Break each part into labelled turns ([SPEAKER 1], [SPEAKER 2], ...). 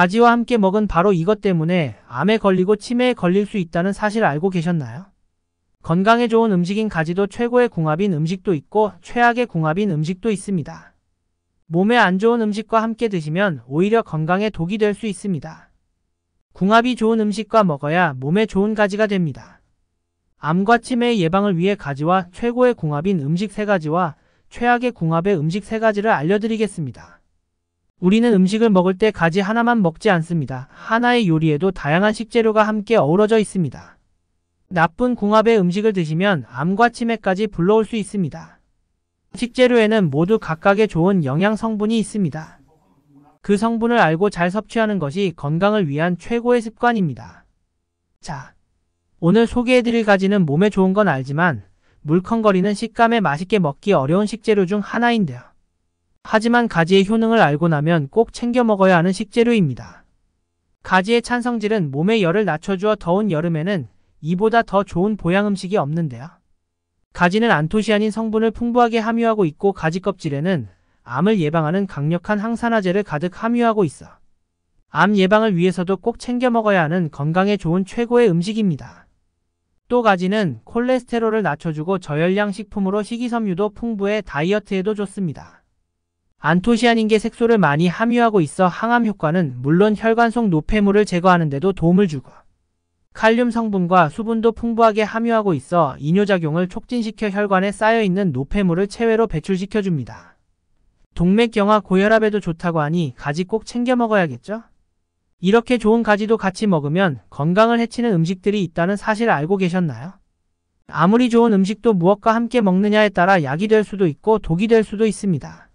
[SPEAKER 1] 가지와 함께 먹은 바로 이것 때문에 암에 걸리고 치매에 걸릴 수 있다는 사실 알고 계셨나요? 건강에 좋은 음식인 가지도 최고의 궁합인 음식도 있고 최악의 궁합인 음식도 있습니다. 몸에 안 좋은 음식과 함께 드시면 오히려 건강에 독이 될 수 있습니다. 궁합이 좋은 음식과 먹어야 몸에 좋은 가지가 됩니다. 암과 치매의 예방을 위해 가지와 최고의 궁합인 음식 세가지와 최악의 궁합의 음식 세가지를 알려드리겠습니다. 우리는 음식을 먹을 때 가지 하나만 먹지 않습니다. 하나의 요리에도 다양한 식재료가 함께 어우러져 있습니다. 나쁜 궁합의 음식을 드시면 암과 치매까지 불러올 수 있습니다. 식재료에는 모두 각각의 좋은 영양 성분이 있습니다. 그 성분을 알고 잘 섭취하는 것이 건강을 위한 최고의 습관입니다. 자, 오늘 소개해드릴 가지는 몸에 좋은 건 알지만 물컹거리는 식감에 맛있게 먹기 어려운 식재료 중 하나인데요. 하지만 가지의 효능을 알고 나면 꼭 챙겨 먹어야 하는 식재료입니다. 가지의 찬성질은 몸의 열을 낮춰주어 더운 여름에는 이보다 더 좋은 보양 음식이 없는데요. 가지는 안토시아닌 성분을 풍부하게 함유하고 있고 가지 껍질에는 암을 예방하는 강력한 항산화제를 가득 함유하고 있어. 암 예방을 위해서도 꼭 챙겨 먹어야 하는 건강에 좋은 최고의 음식입니다. 또 가지는 콜레스테롤을 낮춰주고 저열량 식품으로 식이섬유도 풍부해 다이어트에도 좋습니다. 안토시아닌계 색소를 많이 함유하고 있어 항암 효과는 물론 혈관 속 노폐물을 제거하는 데도 도움을 주고 칼륨 성분과 수분도 풍부하게 함유하고 있어 이뇨작용을 촉진시켜 혈관에 쌓여있는 노폐물을 체외로 배출시켜줍니다. 동맥경화 고혈압에도 좋다고 하니 가지 꼭 챙겨 먹어야겠죠? 이렇게 좋은 가지도 같이 먹으면 건강을 해치는 음식들이 있다는 사실 알고 계셨나요? 아무리 좋은 음식도 무엇과 함께 먹느냐에 따라 약이 될 수도 있고 독이 될 수도 있습니다.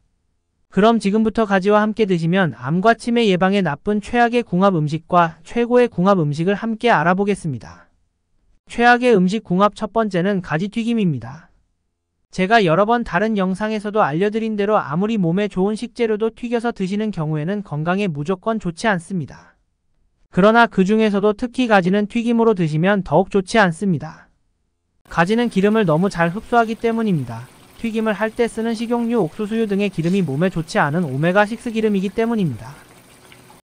[SPEAKER 1] 그럼 지금부터 가지와 함께 드시면 암과 치매 예방에 나쁜 최악의 궁합 음식과 최고의 궁합 음식을 함께 알아보겠습니다. 최악의 음식 궁합 첫 번째는 가지 튀김입니다. 제가 여러 번 다른 영상에서도 알려드린 대로 아무리 몸에 좋은 식재료도 튀겨서 드시는 경우에는 건강에 무조건 좋지 않습니다. 그러나 그 중에서도 특히 가지는 튀김으로 드시면 더욱 좋지 않습니다. 가지는 기름을 너무 잘 흡수하기 때문입니다. 튀김을 할 때 쓰는 식용유, 옥수수유 등의 기름이 몸에 좋지 않은 오메가6 기름이기 때문입니다.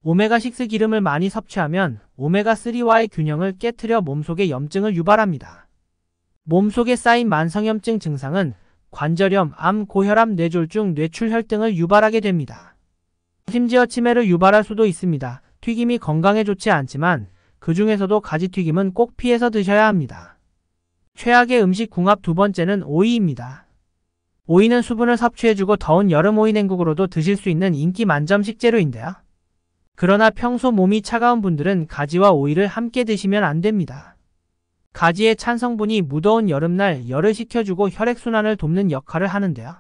[SPEAKER 1] 오메가6 기름을 많이 섭취하면 오메가3와의 균형을 깨트려 몸속에 염증을 유발합니다. 몸속에 쌓인 만성염증 증상은 관절염, 암, 고혈압, 뇌졸중, 뇌출혈 등을 유발하게 됩니다. 심지어 치매를 유발할 수도 있습니다. 튀김이 건강에 좋지 않지만 그 중에서도 가지튀김은 꼭 피해서 드셔야 합니다. 최악의 음식 궁합 두 번째는 오이입니다. 오이는 수분을 섭취해주고 더운 여름 오이 냉국으로도 드실 수 있는 인기 만점 식재료인데요. 그러나 평소 몸이 차가운 분들은 가지와 오이를 함께 드시면 안 됩니다. 가지의 찬 성분이 무더운 여름날 열을 식혀주고 혈액순환을 돕는 역할을 하는데요.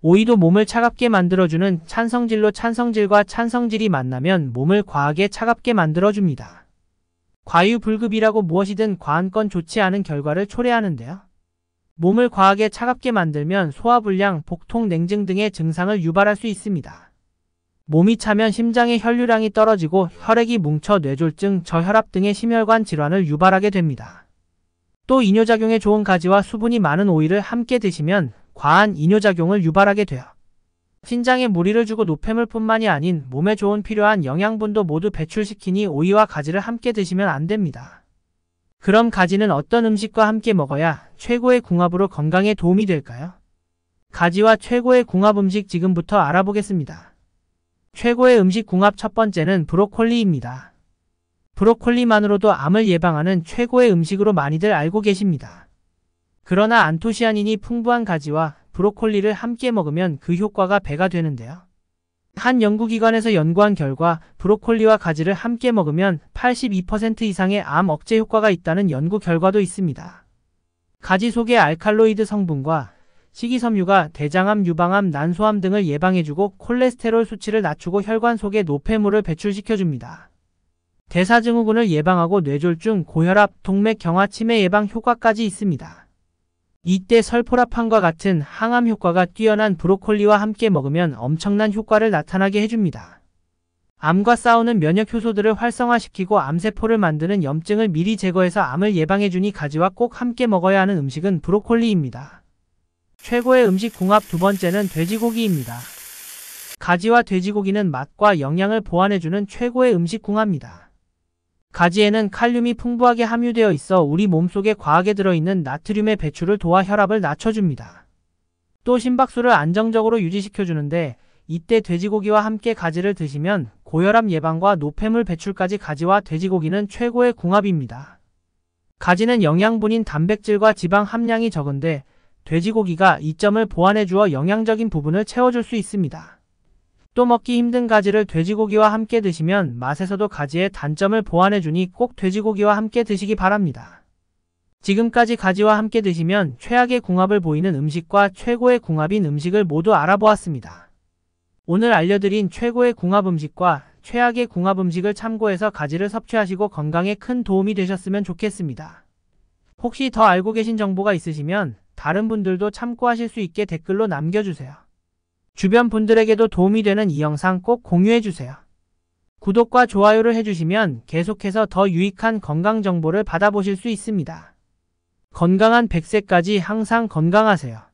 [SPEAKER 1] 오이도 몸을 차갑게 만들어주는 찬성질로 찬성질과 찬성질이 만나면 몸을 과하게 차갑게 만들어줍니다. 과유불급이라고 무엇이든 과한건 좋지 않은 결과를 초래하는데요. 몸을 과하게 차갑게 만들면 소화불량, 복통, 냉증 등의 증상을 유발할 수 있습니다. 몸이 차면 심장의 혈류량이 떨어지고 혈액이 뭉쳐 뇌졸증 저혈압 등의 심혈관 질환을 유발하게 됩니다. 또 이뇨작용에 좋은 가지와 수분이 많은 오이를 함께 드시면 과한 이뇨작용을 유발하게 돼요. 신장에 무리를 주고 노폐물뿐만이 아닌 몸에 좋은 필요한 영양분도 모두 배출시키니 오이와 가지를 함께 드시면 안 됩니다. 그럼 가지는 어떤 음식과 함께 먹어야 최고의 궁합으로 건강에 도움이 될까요? 가지와 최고의 궁합 음식 지금부터 알아보겠습니다. 최고의 음식 궁합 첫 번째는 브로콜리입니다. 브로콜리만으로도 암을 예방하는 최고의 음식으로 많이들 알고 계십니다. 그러나 안토시아닌이 풍부한 가지와 브로콜리를 함께 먹으면 그 효과가 배가 되는데요. 한 연구기관에서 연구한 결과 브로콜리와 가지를 함께 먹으면 82% 이상의 암 억제 효과가 있다는 연구 결과도 있습니다. 가지 속의 알칼로이드 성분과 식이섬유가 대장암, 유방암, 난소암 등을 예방해주고 콜레스테롤 수치를 낮추고 혈관 속의 노폐물을 배출시켜줍니다. 대사증후군을 예방하고 뇌졸중, 고혈압, 동맥경화, 치매 예방 효과까지 있습니다. 이때 설포라판과 같은 항암 효과가 뛰어난 브로콜리와 함께 먹으면 엄청난 효과를 나타나게 해줍니다. 암과 싸우는 면역 효소들을 활성화시키고 암세포를 만드는 염증을 미리 제거해서 암을 예방해주니 가지와 꼭 함께 먹어야 하는 음식은 브로콜리입니다. 최고의 음식 궁합 두 번째는 돼지고기입니다. 가지와 돼지고기는 맛과 영양을 보완해주는 최고의 음식 궁합입니다. 가지에는 칼륨이 풍부하게 함유되어 있어 우리 몸속에 과하게 들어있는 나트륨의 배출을 도와 혈압을 낮춰줍니다. 또 심박수를 안정적으로 유지시켜주는데 이때 돼지고기와 함께 가지를 드시면 고혈압 예방과 노폐물 배출까지 가지와 돼지고기는 최고의 궁합입니다. 가지는 영양분인 단백질과 지방 함량이 적은데 돼지고기가 이 점을 보완해주어 영양적인 부분을 채워줄 수 있습니다. 또 먹기 힘든 가지를 돼지고기와 함께 드시면 맛에서도 가지의 단점을 보완해주니 꼭 돼지고기와 함께 드시기 바랍니다. 지금까지 가지와 함께 드시면 최악의 궁합을 보이는 음식과 최고의 궁합인 음식을 모두 알아보았습니다. 오늘 알려드린 최고의 궁합 음식과 최악의 궁합 음식을 참고해서 가지를 섭취하시고 건강에 큰 도움이 되셨으면 좋겠습니다. 혹시 더 알고 계신 정보가 있으시면 다른 분들도 참고하실 수 있게 댓글로 남겨주세요. 주변 분들에게도 도움이 되는 이 영상 꼭 공유해주세요. 구독과 좋아요를 해주시면 계속해서 더 유익한 건강 정보를 받아보실 수 있습니다. 건강한 백세까지 항상 건강하세요.